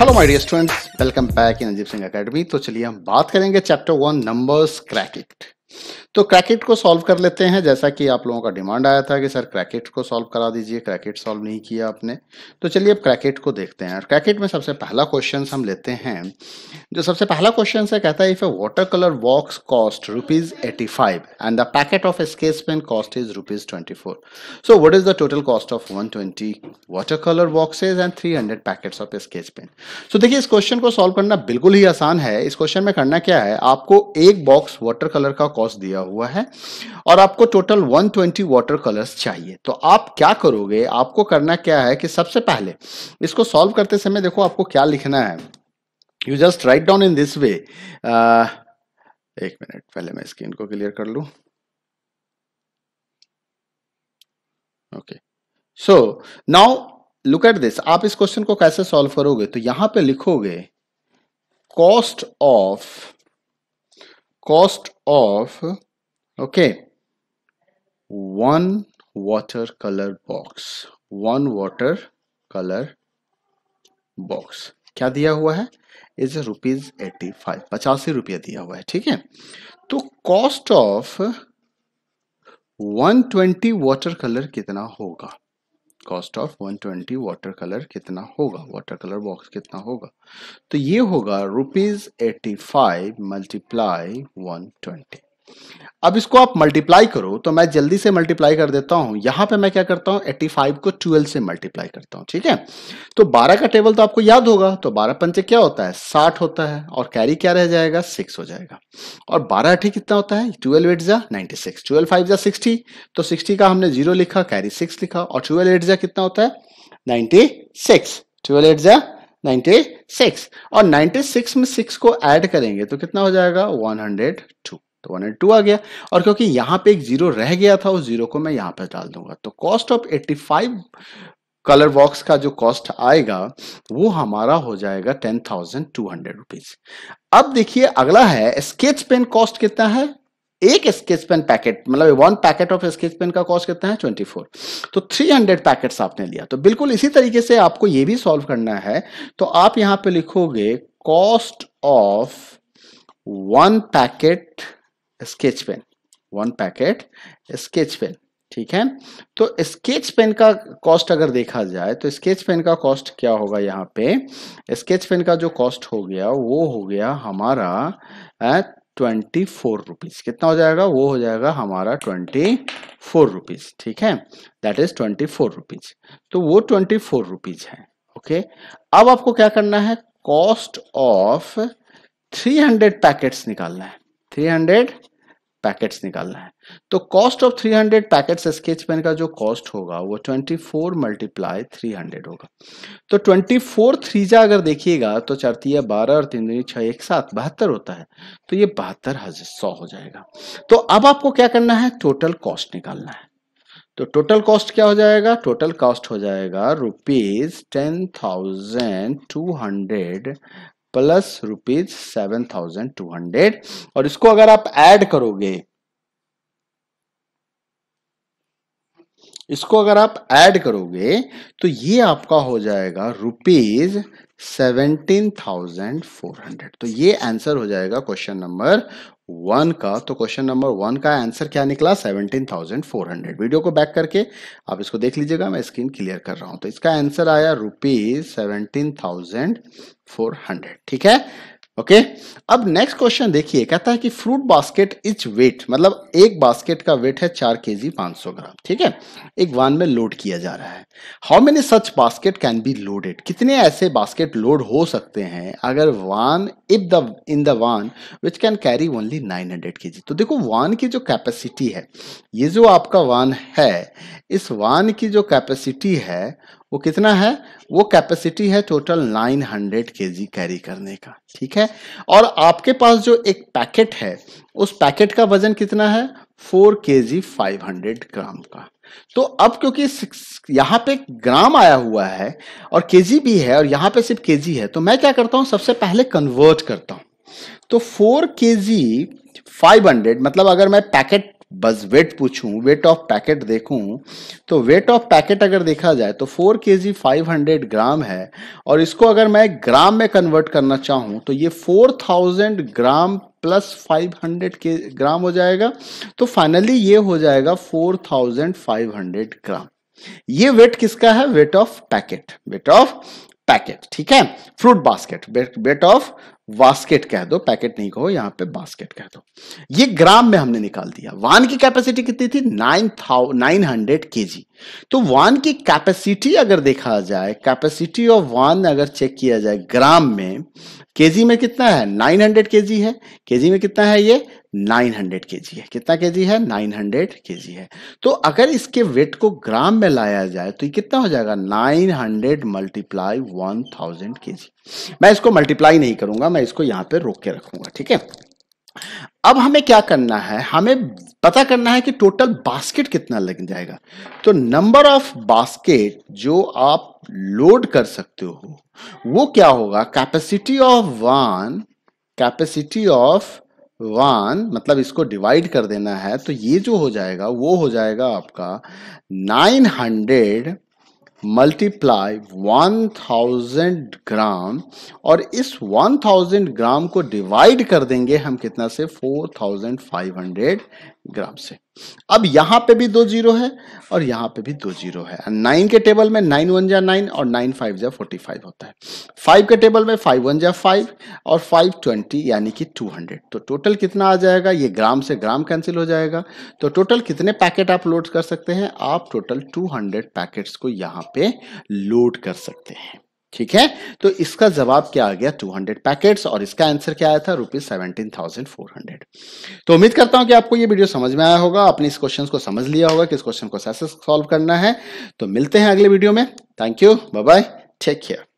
hello my dear students welcome back in Ajeeb Singh academy तो चलिए हम बात करेंगे चैप्टर वन नंबर्स क्रैक तो क्रैकेट को सॉल्व कर लेते हैं जैसा कि आप लोगों का डिमांड आया था कि सर क्रैकेट को सॉल्व करा दीजिए क्रैकेट सॉल्व नहीं किया आपने तो चलिए अब क्रैकेट को देखते हैं क्रैकेट में सबसे पहला क्वेश्चन हम लेते हैं जो सबसे पहला क्वेश्चन है कहता है if a water colour box cost rupees eighty five and the packet of sketch pen cost is rupees twenty four so what is the total cost of one twenty water colour boxes and three hundred packet of sketch pen so देखिए इस question को solve करना बिल्कुल ही आसान है इस question में करना क्या है आपको एक बॉक्स वाटर कलर का कॉस्ट दिया हुआ है और आपको टोटल 120 वाटर कलर्स चाहिए तो आप क्या करोगे आपको करना क्या है कि सबसे पहले इसको सॉल्व करते समय देखो आपको क्या लिखना है you just write down in this way एक मिनट पहले मैं स्क्रीन को क्लियर कर लू okay so now look at this आप इस क्वेश्चन को कैसे सॉल्व करोगे तो यहां पे लिखोगे cost of cost of okay one box box one colour box क्या दिया हुआ है इज रुपीज एटी फाइव पचासी रुपया दिया हुआ है ठीक है तो कॉस्ट ऑफ 120 वाटर कलर कितना होगा कॉस्ट ऑफ 120 वाटर कलर कितना होगा वाटर कलर बॉक्स कितना होगा तो ये होगा rupees eighty five multiply one twenty अब इसको आप मल्टीप्लाई करो तो मैं जल्दी से मल्टीप्लाई कर देता हूं यहां पे मैं क्या करता हूं 85 को 12 से मल्टीप्लाई करता हूं ठीक है तो 12 का टेबल तो आपको याद होगा तो 12 पंचे क्या होता है 60 होता है और कैरी क्या रह जाएगा 6 हो जाएगा और 12 अठी कितना होता है 12 एट जा नाइनटी सिक्स ट्वेल्व फाइव जा सिक्सटी तो सिक्सटी का हमने जीरो लिखा कैरी सिक्स लिखा और ट्वेल्व एट जा कितना होता है नाइन्टी सिक्स ट्वेल्व एट जा 96 और 96 में 6 को ऐड करेंगे तो कितना हो जाएगा 102 तो वन एट टू आ गया और क्योंकि यहां पे एक जीरो रह गया था उस जीरो को मैं यहां पर डाल दूंगा तो cost of eighty five colour box का जो कॉस्ट आएगा वो हमारा हो जाएगा ten thousand two hundred rupees अब देखिए अगला है स्केच पेन कॉस्ट कितना है एक स्केच पेन पैकेट मतलब one packet of sketch pen का कॉस्ट कितना है ट्वेंटी फोर तो थ्री हंड्रेड पैकेट आपने लिया तो बिल्कुल इसी तरीके से आपको ये भी सॉल्व करना है तो आप यहां पे लिखोगे cost of one packet sketch pen one packet sketch pen ठीक है तो स्केच पेन का कॉस्ट अगर देखा जाए तो स्केच पेन का कॉस्ट क्या होगा यहाँ पे स्केच पेन का जो कॉस्ट हो गया वो हो गया हमारा ट्वेंटी फोर रुपीज कितना हो जाएगा वो हो जाएगा हमारा ट्वेंटी फोर रुपीज ठीक है that is twenty four rupees तो वो ट्वेंटी फोर रुपीज है ओके अब आपको क्या करना है cost of three hundred packet निकालना है थ्री हंड्रेड पैकेट्स निकालना है तो cost of 300 packets sketch pen का जो कॉस्ट होगा वो 24 फोर मल्टीप्लाई थ्री होगा तो 24 फोर थ्रीजा अगर देखिएगा तो है बारह और तीन दूनी छः एक साथ बहत्तर होता है तो ये बहत्तर हजार सौ हो जाएगा तो अब आपको क्या करना है टोटल कॉस्ट निकालना है तो टोटल कॉस्ट क्या हो जाएगा टोटल कॉस्ट हो जाएगा rupees ten thousand two hundred plus rupees seven thousand two hundred और इसको अगर आप ऐड करोगे इसको अगर आप ऐड करोगे तो ये आपका हो जाएगा rupees seventeen thousand four hundred तो ये आंसर हो जाएगा क्वेश्चन नंबर वन का तो क्वेश्चन नंबर वन का आंसर क्या निकला seventeen thousand four hundred video को बैक करके आप इसको देख लीजिएगा मैं स्क्रीन क्लियर कर रहा हूं तो इसका आंसर आया rupees seventeen thousand four hundred ठीक है ओके अब नेक्स्ट क्वेश्चन देखिए कहता है कि फ्रूट बास्केट इज वेट मतलब एक बास्केट का वेट है चार के जी पांच सौ ग्राम ठीक है एक वन में लोड किया जा रहा है how many such basket can be loaded कितने ऐसे बास्केट लोड हो सकते हैं अगर one if the in the one which can carry only nine hundred K G तो देखो वन की जो कैपेसिटी है ये जो आपका वन है इस वन की जो कैपेसिटी है वो कितना है वो कैपेसिटी है टोटल 900 हंड्रेड के जी कैरी करने का ठीक है और आपके पास जो एक पैकेट है उस पैकेट का वजन कितना है 4 के जी फाइव ग्राम का तो अब क्योंकि यहां पे ग्राम आया हुआ है और जी भी है और यहां पे सिर्फ जी है तो मैं क्या करता हूँ सबसे पहले कन्वर्ट करता हूँ तो 4 के जी फाइव हंड्रेड मतलब अगर मैं पैकेट बस वेट पूछूं वेट ऑफ पैकेट देखूं तो वेट ऑफ पैकेट अगर देखा जाए तो 4 के जी फाइव ग्राम है और इसको अगर मैं ग्राम में कन्वर्ट करना चाहूं तो ये 4000 ग्राम प्लस 500 के ग्राम हो जाएगा तो फाइनली ये हो जाएगा 4500 ग्राम ये वेट किसका है weight of packet weight of packet ठीक है fruit basket weight of basket कह दो पैकेट नहीं कहो यहां पे बास्केट कह दो ये ग्राम में हमने निकाल दिया वान की कैपेसिटी कितनी थी nine थाउ nine hundred K G तो वान की कैपेसिटी अगर देखा जाए कैपेसिटी ऑफ वान अगर चेक किया जाए ग्राम में केजी में कितना है नाइन हंड्रेड के जी है केजी में कितना है ये 900 जी है कितना के जी है 900 जी है तो अगर इसके वेट को ग्राम में लाया जाए तो ये कितना हो जाएगा 900 मल्टीप्लाई के जी मैं इसको मल्टीप्लाई नहीं करूंगा मैं इसको यहां पे रोक के रखूंगा ठीक है अब हमें क्या करना है हमें पता करना है कि टोटल बास्केट कितना लग जाएगा तो नंबर ऑफ बास्केट जो आप लोड कर सकते हो वो क्या होगा capacity of one capacity of one मतलब इसको डिवाइड कर देना है तो ये जो हो जाएगा वो हो जाएगा आपका nine hundred multiply one thousand gram और इस वन थाउजेंड ग्राम को डिवाइड कर देंगे हम कितना से four thousand five hundred gram से अब यहां पे भी दो जीरो है और यहां पे भी दो जीरो है नाइन के टेबल में नाइन वन जा नाइन और नाइन फाइव जा फोर्टी फाइव होता है फाइव के टेबल में फाइव वन जा फाइव और फाइव ट्वेंटी यानी कि टू हंड्रेड तो टोटल कितना आ जाएगा ये ग्राम से ग्राम कैंसिल हो जाएगा तो टोटल कितने पैकेट आप लोड कर सकते हैं आप टोटल टू हंड्रेड पैकेट्स को यहाँ पे लोड कर सकते हैं ठीक है तो इसका जवाब क्या आ गया 200 पैकेट्स और इसका आंसर क्या आया था रुपीज सेवेंटीन तो उम्मीद करता हूं कि आपको ये वीडियो समझ में आया होगा आपने इस क्वेश्चन को समझ लिया होगा कि इस क्वेश्चन को सॉल्व करना है तो मिलते हैं अगले वीडियो में thank you bye bye take care